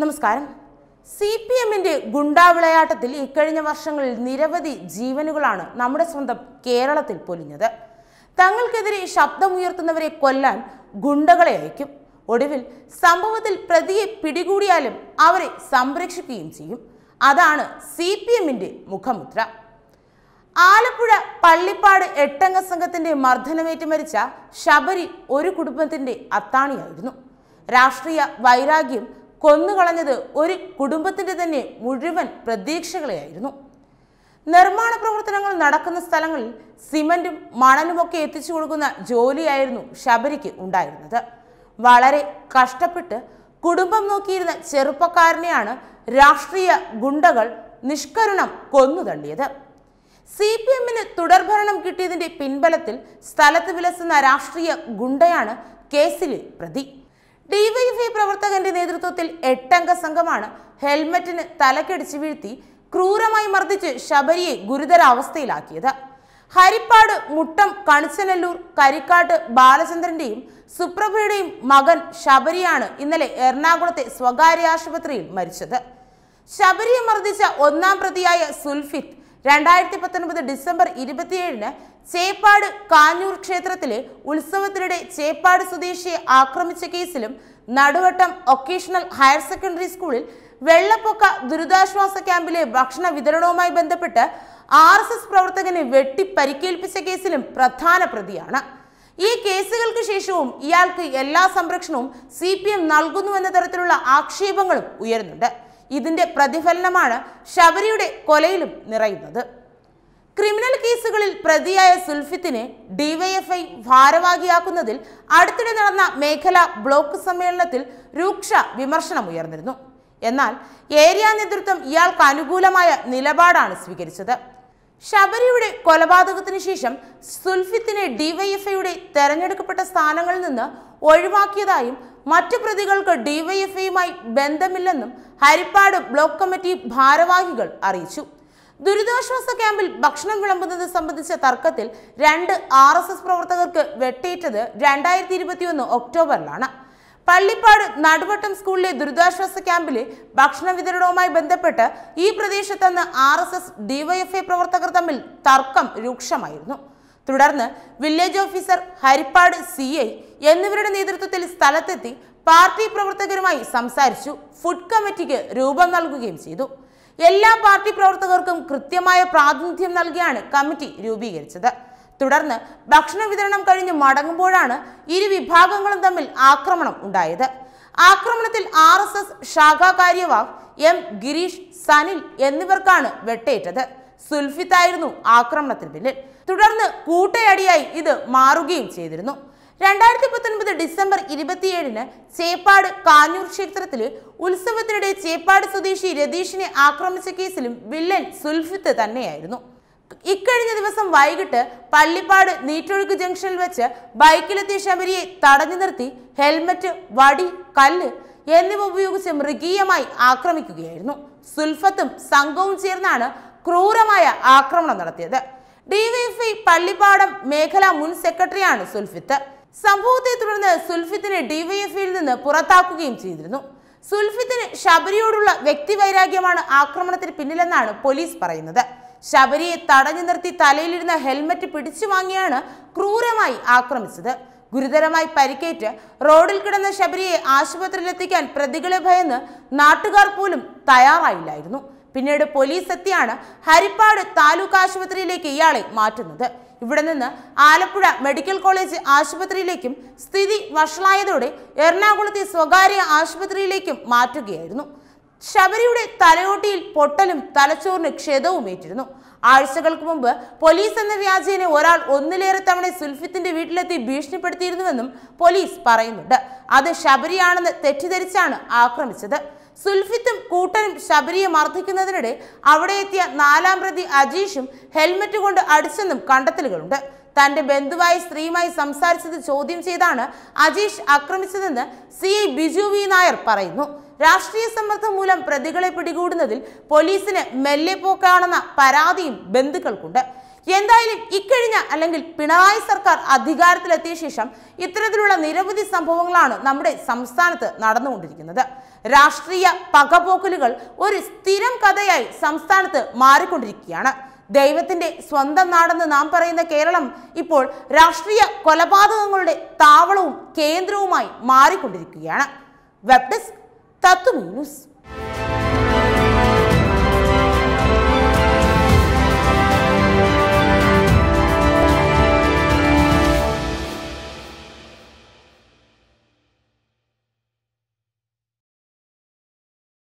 നമസ്കാരം C P എമ്മിൻ്റെ ഗുണ്ടാവിളയാട്ടത്തിൽ ഇക്കഴിഞ്ഞ വർഷങ്ങളിൽ നിരവധി ജീവനുകളാണ് നമ്മുടെ സ്വന്തം കേരളത്തിൽ പൊലിഞ്ഞത് തങ്ങൾക്കെതിരെ ശബ്ദമുയർത്തുന്നവരെ കൊല്ലാൻ ഗുണ്ടകളെ അയക്കും ഒടുവിൽ സംഭവത്തിൽ പ്രതിയെ പിടികൂടിയാലും അവരെ സംരക്ഷിക്കുകയും ചെയ്യും അതാണ് സി പി എമ്മിൻ്റെ മുഖമുദ്ര ആലപ്പുഴ പള്ളിപ്പാട് എട്ടംഗ സംഘത്തിന്റെ മർദ്ദനമേറ്റ് മരിച്ച ശബരി ഒരു കുടുംബത്തിന്റെ അത്താണിയായിരുന്നു രാഷ്ട്രീയ വൈരാഗ്യം കൊന്നുകളഞ്ഞത് ഒരു കുടുംബത്തിൻ്റെ തന്നെ മുഴുവൻ പ്രതീക്ഷകളെയായിരുന്നു നിർമ്മാണ പ്രവർത്തനങ്ങൾ നടക്കുന്ന സ്ഥലങ്ങളിൽ സിമൻറ്റും മണലുമൊക്കെ എത്തിച്ചു കൊടുക്കുന്ന ജോലിയായിരുന്നു ശബരിക്ക് ഉണ്ടായിരുന്നത് വളരെ കഷ്ടപ്പെട്ട് കുടുംബം നോക്കിയിരുന്ന ചെറുപ്പക്കാരനെയാണ് രാഷ്ട്രീയ ഗുണ്ടകൾ നിഷ്കരുണം തള്ളിയത് സി പി എമ്മിന് തുടർഭരണം കിട്ടിയതിന്റെ പിൻബലത്തിൽ സ്ഥലത്ത് വിലസുന്ന രാഷ്ട്രീയ ഗുണ്ടയാണ് കേസിലെ പ്രതി ഡിവൈഎഫ്ഐ പ്രവർത്തകന്റെ നേതൃത്വത്തിൽ എട്ടംഗ സംഘമാണ് ഹെൽമറ്റിന് തലക്കടിച്ച് വീഴ്ത്തി ക്രൂരമായി മർദ്ദിച്ച് ശബരിയെ ഗുരുതര ഹരിപ്പാട് മുട്ടം കണിച്ചനല്ലൂർ കരിക്കാട്ട് ബാലചന്ദ്രന്റെയും സുപ്രഭയുടെയും മകൻ ശബരിയാണ് ഇന്നലെ എറണാകുളത്തെ സ്വകാര്യ ആശുപത്രിയിൽ മരിച്ചത് ശബരിയെ മർദ്ദിച്ച ഒന്നാം പ്രതിയായ സുൽഫിത്ത് രണ്ടായിരത്തി പത്തൊൻപത് ഡിസംബർ ഇരുപത്തിയേഴിന് ചേപ്പാട് കാഞ്ഞൂർ ക്ഷേത്രത്തിലെ ഉത്സവത്തിനിടെ ചേപ്പാട് സ്വദേശിയെ ആക്രമിച്ച കേസിലും നടുവട്ടം ഒക്കേഷണൽ ഹയർ സെക്കൻഡറി സ്കൂളിൽ വെള്ളപ്പൊക്ക ദുരിതാശ്വാസ ക്യാമ്പിലെ ഭക്ഷണ വിതരണവുമായി ബന്ധപ്പെട്ട് ആർ എസ് എസ് പ്രവർത്തകനെ വെട്ടി പരിക്കേൽപ്പിച്ച കേസിലും പ്രധാന പ്രതിയാണ് ഈ കേസുകൾക്ക് ശേഷവും ഇയാൾക്ക് എല്ലാ സംരക്ഷണവും സി പി എം നൽകുന്നുവെന്ന തരത്തിലുള്ള ആക്ഷേപങ്ങളും ഉയരുന്നുണ്ട് ഇതിന്റെ പ്രതിഫലനമാണ് ശബരിയുടെ കൊലയിലും നിറയുന്നത് ക്രിമിനൽ കേസുകളിൽ പ്രതിയായ സുൽഫിത്തിനെ ഡിവൈഎഫ്ഐ ഭാരവാഹിയാക്കുന്നതിൽ അടുത്തിടെ നടന്ന മേഖലാ ബ്ലോക്ക് സമ്മേളനത്തിൽ രൂക്ഷ വിമർശനമുയർന്നിരുന്നു എന്നാൽ ഏരിയ നേതൃത്വം ഇയാൾക്ക് അനുകൂലമായ നിലപാടാണ് സ്വീകരിച്ചത് ശബരിയുടെ കൊലപാതകത്തിന് ശേഷം സുൽഫിത്തിനെ ഡിവൈഎഫ്ഐയുടെ തെരഞ്ഞെടുക്കപ്പെട്ട സ്ഥാനങ്ങളിൽ നിന്ന് ഒഴിവാക്കിയതായും മറ്റു പ്രതികൾക്ക് ഡിവൈഎഫ്ഐയുമായി ബന്ധമില്ലെന്നും ഹരിപ്പാട് ബ്ലോക്ക് കമ്മിറ്റി ഭാരവാഹികൾ അറിയിച്ചു ദുരിതാശ്വാസ ക്യാമ്പിൽ ഭക്ഷണം വിളമ്പുന്നത് സംബന്ധിച്ച തർക്കത്തിൽ രണ്ട് ആർ പ്രവർത്തകർക്ക് വെട്ടേറ്റത് രണ്ടായിരത്തി ഒക്ടോബറിലാണ് പള്ളിപ്പാട് നടുവട്ടം സ്കൂളിലെ ദുരിതാശ്വാസ ക്യാമ്പിലെ ഭക്ഷണ വിതരണവുമായി ബന്ധപ്പെട്ട് ഈ പ്രദേശത്തന്ന് ആർ എസ് എസ് ഡിവൈഎഫ്ഐ പ്രവർത്തകർ തമ്മിൽ തർക്കം രൂക്ഷമായിരുന്നു തുടർന്ന് village officer Harippad C I എന്നിവരുടെ നേതൃത്വത്തിൽ സ്ഥലത്തെത്തി പാർട്ടി പ്രവർത്തകരുമായി സംസാരിച്ചു ഫുഡ് കമ്മിറ്റിക്ക് രൂപം നൽകുകയും ചെയ്തു എല്ലാ പാർട്ടി പ്രവർത്തകർക്കും കൃത്യമായ പ്രാതിനിധ്യം നൽകിയാണ് കമ്മിറ്റി രൂപീകരിച്ചത് തുടർന്ന് ഭക്ഷണ വിതരണം കഴിഞ്ഞ് മടങ്ങുമ്പോഴാണ് ഇരു വിഭാഗങ്ങളും തമ്മിൽ ആക്രമണം ഉണ്ടായത് ആക്രമണത്തിൽ ആർ എസ് എസ് ശാഖാ കാര്യവാഹ് എം ഗിരീഷ് സനിൽ എന്നിവർക്കാണ് വെട്ടേറ്റത് സുൽഫിത്തായിരുന്നു ആക്രമണത്തിന് പിന്നിൽ തുടർന്ന് കൂട്ടയടിയായി ഇത് മാറുകയും ചെയ്തിരുന്നു രണ്ടായിരത്തി പത്തൊൻപത് ഡിസംബർ ഇരുപത്തിയേഴിന് ചേപ്പാട് കാഞ്ഞൂർ ക്ഷേത്രത്തിലെ ഉത്സവത്തിനിടെ ചേപ്പാട് സ്വദേശി രതീഷിനെ ആക്രമിച്ച കേസിലും വില്ലൻ സുൽഫിത്ത് തന്നെയായിരുന്നു ഇക്കഴിഞ്ഞ ദിവസം വൈകിട്ട് പള്ളിപ്പാട് നീറ്റൊഴുക്ക് ജംഗ്ഷനിൽ വെച്ച് ബൈക്കിലെത്തിയ ശബരിയെ തടഞ്ഞു നിർത്തി ഹെൽമറ്റ് വടി കല്ല് എന്നിവ ഉപയോഗിച്ച് മൃഗീയമായി ആക്രമിക്കുകയായിരുന്നു സുൽഫത്തും സംഘവും ചേർന്നാണ് ക്രൂരമായ ആക്രമണം നടത്തിയത് ഡിവൈഎഫ്ഐ പള്ളിപ്പാടം മേഖലാ മുൻ സെക്രട്ടറിയാണ് സുൽഫിത്ത് സംഭവത്തെ തുടർന്ന് സുൽഫിത്തിനെ ഡിവൈഎഫ്ഐയിൽ നിന്ന് പുറത്താക്കുകയും ചെയ്തിരുന്നു സുൽഫിത്തിന് ശബരിയോടുള്ള വ്യക്തിവൈരാഗ്യമാണ് ആക്രമണത്തിന് പിന്നിലെന്നാണ് പോലീസ് പറയുന്നത് ശബരിയെ തടഞ്ഞു നിർത്തി തലയിലിരുന്ന ഹെൽമറ്റ് പിടിച്ചു വാങ്ങിയാണ് ക്രൂരമായി ആക്രമിച്ചത് ഗുരുതരമായി പരിക്കേറ്റ് റോഡിൽ കിടന്ന ശബരിയെ ആശുപത്രിയിലെത്തിക്കാൻ പ്രതികളെ ഭയന്ന് നാട്ടുകാർ പോലും തയ്യാറായില്ലായിരുന്നു പിന്നീട് പോലീസ് എത്തിയാണ് ഹരിപ്പാട് താലൂക്ക് ആശുപത്രിയിലേക്ക് ഇയാളെ മാറ്റുന്നത് ഇവിടെ നിന്ന് ആലപ്പുഴ മെഡിക്കൽ കോളേജ് ആശുപത്രിയിലേക്കും സ്ഥിതി വഷളായതോടെ എറണാകുളത്തെ സ്വകാര്യ ആശുപത്രിയിലേക്കും മാറ്റുകയായിരുന്നു ശബരിയുടെ തലയോട്ടിയിൽ പൊട്ടലും തലച്ചോറിന് ക്ഷതവും ഏറ്റിരുന്നു ആഴ്ചകൾക്ക് മുമ്പ് പോലീസ് എന്ന വ്യാജേനെ ഒരാൾ ഒന്നിലേറെ തവണ സുൽഫിത്തിന്റെ വീട്ടിലെത്തി ഭീഷണിപ്പെടുത്തിയിരുന്നുവെന്നും പോലീസ് പറയുന്നുണ്ട് അത് ശബരിയാണെന്ന് തെറ്റിദ്ധരിച്ചാണ് ആക്രമിച്ചത് സുൽഫിത്തും കൂട്ടനും ശബരിയെ മർദ്ദിക്കുന്നതിനിടെ അവിടെ എത്തിയ നാലാം പ്രതി അജീഷും ഹെൽമറ്റ് കൊണ്ട് അടിച്ചെന്നും കണ്ടെത്തലുകളുണ്ട് തന്റെ ബന്ധുവായ സ്ത്രീയുമായി സംസാരിച്ചത് ചോദ്യം ചെയ്താണ് അജീഷ് ആക്രമിച്ചതെന്ന് C I Biju V Nair പറയുന്നു രാഷ്ട്രീയ സമ്മർദ്ദം മൂലം പ്രതികളെ പിടികൂടുന്നതിൽ പോലീസിന് മെല്ലെ പോക്കാണെന്ന പരാതിയും ബന്ധുക്കൾക്കുണ്ട് എന്തായാലും ഇക്കഴിഞ്ഞ അല്ലെങ്കിൽ പിണറായി സർക്കാർ അധികാരത്തിലെത്തിയ ശേഷം ഇത്തരത്തിലുള്ള നിരവധി സംഭവങ്ങളാണ് നമ്മുടെ സംസ്ഥാനത്ത് നടന്നുകൊണ്ടിരിക്കുന്നത് രാഷ്ട്രീയ പകപോക്കലുകൾ ഒരു സ്ഥിരം കഥയായി സംസ്ഥാനത്ത് മാറിക്കൊണ്ടിരിക്കുകയാണ് ദൈവത്തിന്റെ സ്വന്തം നാടെന്ന് നാം പറയുന്ന കേരളം ഇപ്പോൾ രാഷ്ട്രീയ കൊലപാതകങ്ങളുടെ താവളവും കേന്ദ്രവുമായി മാറിക്കൊണ്ടിരിക്കുകയാണ് web desk Tato tá menos